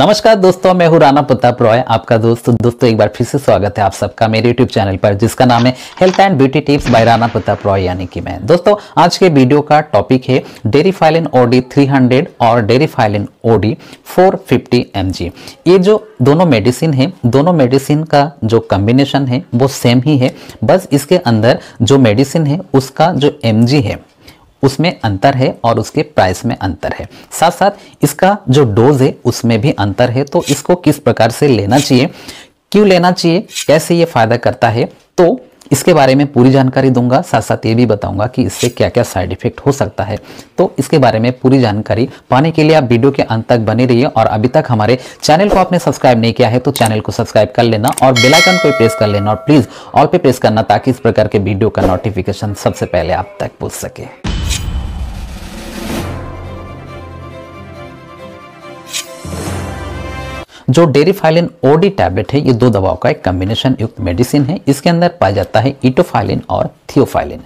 नमस्कार दोस्तों मैं हूं राणा प्रताप रॉय आपका दोस्त दोस्तों एक बार फिर से स्वागत है आप सबका मेरे यूट्यूब चैनल पर जिसका नाम है health and beauty tips by Rana Pratap Roy यानी कि मैं दोस्तों आज के वीडियो का टॉपिक है डेरी फाइलिन ओडी 300 और डेरी फाइलिन ओडी 450 जी ये जो दोनों मेडिसिन है दोनों मेडिसिन का जो कम्बिनेशन है वो सेम ही है बस इसके अंदर जो मेडिसिन है उसका जो एम है उसमें अंतर है और उसके प्राइस में अंतर है साथ साथ इसका जो डोज है उसमें भी अंतर है तो इसको किस प्रकार से लेना चाहिए क्यों लेना चाहिए कैसे ये फ़ायदा करता है तो इसके बारे में पूरी जानकारी दूंगा साथ साथ ये भी बताऊंगा कि इससे क्या क्या साइड इफेक्ट हो सकता है तो इसके बारे में पूरी जानकारी पाने के लिए आप वीडियो के अंत तक बने रहिए और अभी तक हमारे चैनल को आपने सब्सक्राइब नहीं किया है तो चैनल को सब्सक्राइब कर लेना और बेलाइकन को प्रेस कर लेना और प्लीज़ ऑल पे प्रेस करना ताकि इस प्रकार के वीडियो का नोटिफिकेशन सबसे पहले आप तक पहुँच सके जो डेरीफाइलिन ओडी टैबलेट है ये दो दवाओं का एक कम्बिनेशन युक्त मेडिसिन है इसके अंदर पाया जाता है इटोफाइलिन और थियोफाइलिन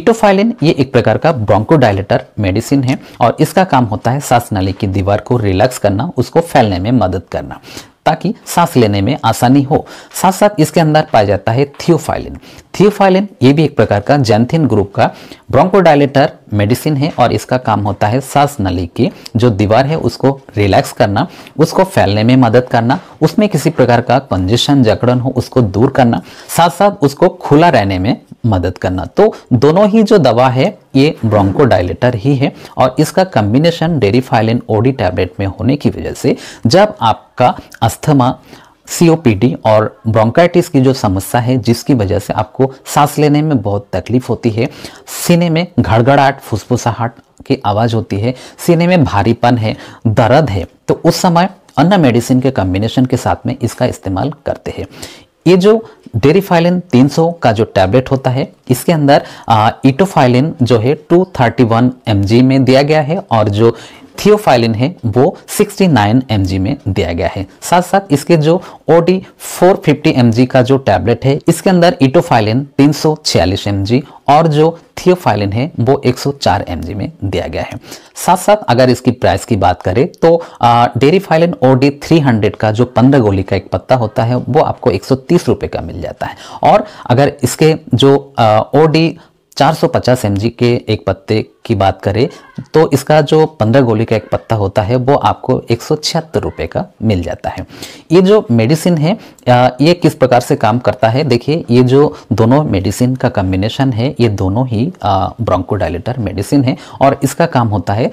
इटोफाइलिन ये एक प्रकार का ब्रोंकोडाइलेटर मेडिसिन है और इसका काम होता है सांस नाली की दीवार को रिलैक्स करना उसको फैलने में मदद करना ताकि सांस लेने में आसानी हो साथ साथ इसके अंदर पाया जाता है थियोफाइलिन थियोफाइलिन ये भी एक प्रकार का जैंथिन ग्रुप का ब्रोंकोडाइलेटर मेडिसिन है और इसका काम होता है सांस नली की जो दीवार है उसको रिलैक्स करना उसको फैलने में मदद करना उसमें किसी प्रकार का कंजेशन जकड़न हो उसको दूर करना साथ साथ उसको खुला रहने में मदद करना तो दोनों ही जो दवा है ये ब्रोंकोडाइलेटर ही है और इसका कम्बिनेशन डेरीफाइलिन ओडी टैबलेट में होने की वजह से जब आपका अस्थमा सीओपीडी और ब्रोंकाइटिस की जो समस्या है जिसकी वजह से आपको सांस लेने में बहुत तकलीफ होती है सीने में घड़घड़ाहट फुसफुसाहट की आवाज़ होती है सीने में भारीपन है दर्द है तो उस समय अन्य मेडिसिन के कम्बिनेशन के साथ में इसका इस्तेमाल करते हैं ये जो डेरीफाइलिन 300 का जो टैबलेट होता है इसके अंदर इटोफाइलिन जो है 231 थर्टी में दिया गया है और जो थियोफाइलिन है वो 69 नाइन में दिया गया है साथ साथ इसके जो ओ 450 फोर का जो टैबलेट है इसके अंदर इटोफाइलिन 346 सौ और जो थियोफाइलिन है वो 104 mg में दिया गया है साथ साथ अगर इसकी प्राइस की बात करें तो डेरीफाइलिन ओ डी थ्री का जो 15 गोली का एक पत्ता होता है वो आपको एक सौ का मिल जाता है और अगर इसके जो ओ 450 सौ के एक पत्ते की बात करें तो इसका जो 15 गोली का एक पत्ता होता है वो आपको एक सौ का मिल जाता है ये जो मेडिसिन है ये किस प्रकार से काम करता है देखिए ये जो दोनों मेडिसिन का कम्बिनेशन है ये दोनों ही ब्रोंकोडाइलेटर मेडिसिन है और इसका काम होता है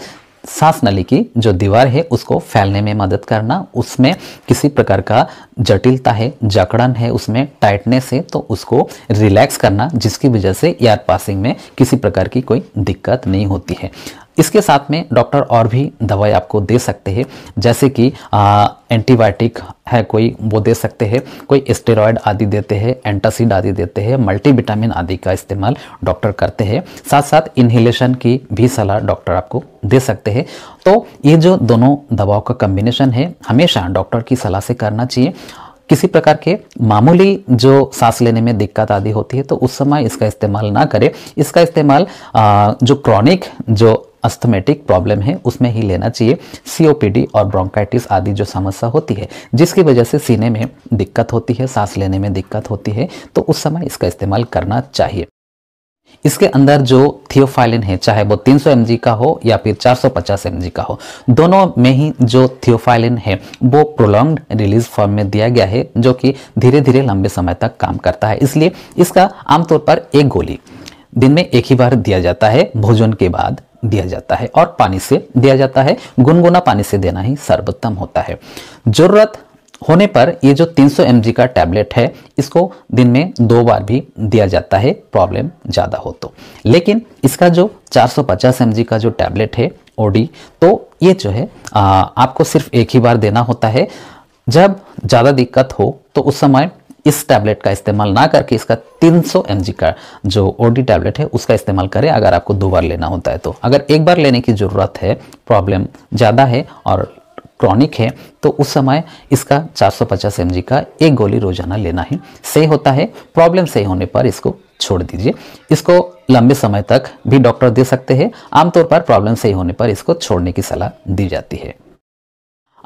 सांस नली की जो दीवार है उसको फैलने में मदद करना उसमें किसी प्रकार का जटिलता है जकड़न है उसमें टाइटनेस है तो उसको रिलैक्स करना जिसकी वजह से एयर पासिंग में किसी प्रकार की कोई दिक्कत नहीं होती है इसके साथ में डॉक्टर और भी दवाई आपको दे सकते हैं जैसे कि एंटीबायोटिक है कोई वो दे सकते हैं कोई स्टेरॉयड आदि देते हैं एंटासिड आदि देते हैं मल्टीविटामिन आदि का इस्तेमाल डॉक्टर करते हैं साथ साथ इन्हीलेशन की भी सलाह डॉक्टर आपको दे सकते हैं तो ये जो दोनों दवाओं का कम्बिनेशन है हमेशा डॉक्टर की सलाह से करना चाहिए किसी प्रकार के मामूली जो सांस लेने में दिक्कत आदि होती है तो उस समय इसका इस्तेमाल ना करें इसका इस्तेमाल जो क्रॉनिक जो अस्थमेटिक प्रॉब्लम है उसमें ही लेना चाहिए सीओपीडी और ब्रोंकाइटिस आदि जो समस्या होती है जिसकी वजह से सीने में दिक्कत होती है सांस लेने में दिक्कत होती है तो उस समय इसका इस्तेमाल करना चाहिए इसके अंदर जो थियोफाइलिन है चाहे वो 300 सौ का हो या फिर 450 सौ का हो दोनों में ही जो थियोफाइलिन है वो प्रोलॉन्ग रिलीज फॉर्म में दिया गया है जो कि धीरे धीरे लंबे समय तक काम करता है इसलिए इसका आमतौर पर एक गोली दिन में एक ही बार दिया जाता है भोजन के बाद दिया जाता है और पानी से दिया जाता है गुनगुना पानी से देना ही सर्वोत्तम होता है जरूरत होने पर ये जो 300 सौ का टैबलेट है इसको दिन में दो बार भी दिया जाता है प्रॉब्लम ज़्यादा हो तो लेकिन इसका जो 450 सौ का जो टैबलेट है ओडी तो ये जो है आ, आपको सिर्फ एक ही बार देना होता है जब ज़्यादा दिक्कत हो तो उस समय इस टैबलेट का इस्तेमाल ना करके इसका 300 सौ का जो ओडी टैबलेट है उसका इस्तेमाल करें अगर आपको दो बार लेना होता है तो अगर एक बार लेने की ज़रूरत है प्रॉब्लम ज़्यादा है और क्रॉनिक है तो उस समय इसका 450 mg का एक गोली रोजाना लेना ही सही होता है प्रॉब्लम सही होने पर इसको छोड़ दीजिए इसको लंबे समय तक भी डॉक्टर दे सकते हैं आमतौर पर प्रॉब्लम सही होने पर इसको छोड़ने की सलाह दी जाती है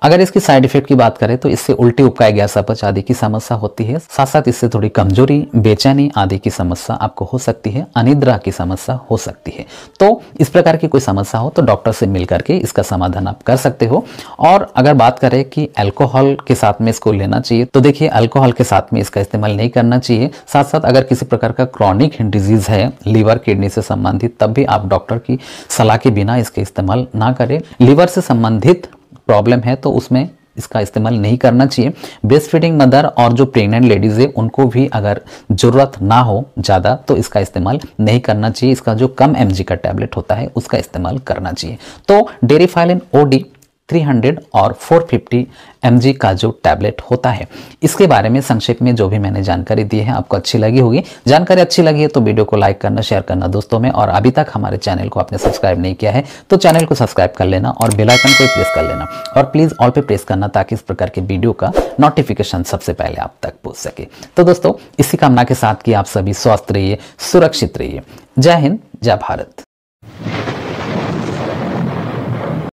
अगर इसकी साइड इफेक्ट की बात करें तो इससे उल्टी उपकाय गैस अपच आदि की समस्या होती है साथ साथ इससे थोड़ी कमजोरी बेचैनी आदि की समस्या आपको हो सकती है अनिद्रा की समस्या हो सकती है तो इस प्रकार की कोई समस्या हो तो डॉक्टर से मिल करके इसका समाधान आप कर सकते हो और अगर बात करें कि अल्कोहल के साथ में इसको लेना चाहिए तो देखिए अल्कोहल के साथ में इसका इस्तेमाल नहीं करना चाहिए साथ साथ अगर किसी प्रकार का क्रॉनिक डिजीज है लीवर किडनी से संबंधित तब भी आप डॉक्टर की सलाह के बिना इसके इस्तेमाल ना करें लीवर से संबंधित प्रॉब्लम है तो उसमें इसका इस्तेमाल नहीं करना चाहिए ब्रेस्ट फीडिंग मदर और जो प्रेग्नेंट लेडीज़ है उनको भी अगर ज़रूरत ना हो ज़्यादा तो इसका इस्तेमाल नहीं करना चाहिए इसका जो कम एम का टैबलेट होता है उसका इस्तेमाल करना चाहिए तो डेरीफाइलिन ओ डी 300 और 450 फिफ्टी का जो टैबलेट होता है इसके बारे में संक्षेप में जो भी मैंने जानकारी दी है आपको अच्छी लगी होगी जानकारी अच्छी लगी है तो वीडियो को लाइक करना शेयर करना दोस्तों में और अभी तक हमारे चैनल को आपने सब्सक्राइब नहीं किया है तो चैनल को सब्सक्राइब कर लेना और बेलाइकन को प्रेस कर लेना और प्लीज़ ऑल पे प्रेस करना ताकि इस प्रकार के वीडियो का नोटिफिकेशन सबसे पहले आप तक पहुँच सके तो दोस्तों इसी कामना के साथ कि आप सभी स्वस्थ रहिए सुरक्षित रहिए जय हिंद जय भारत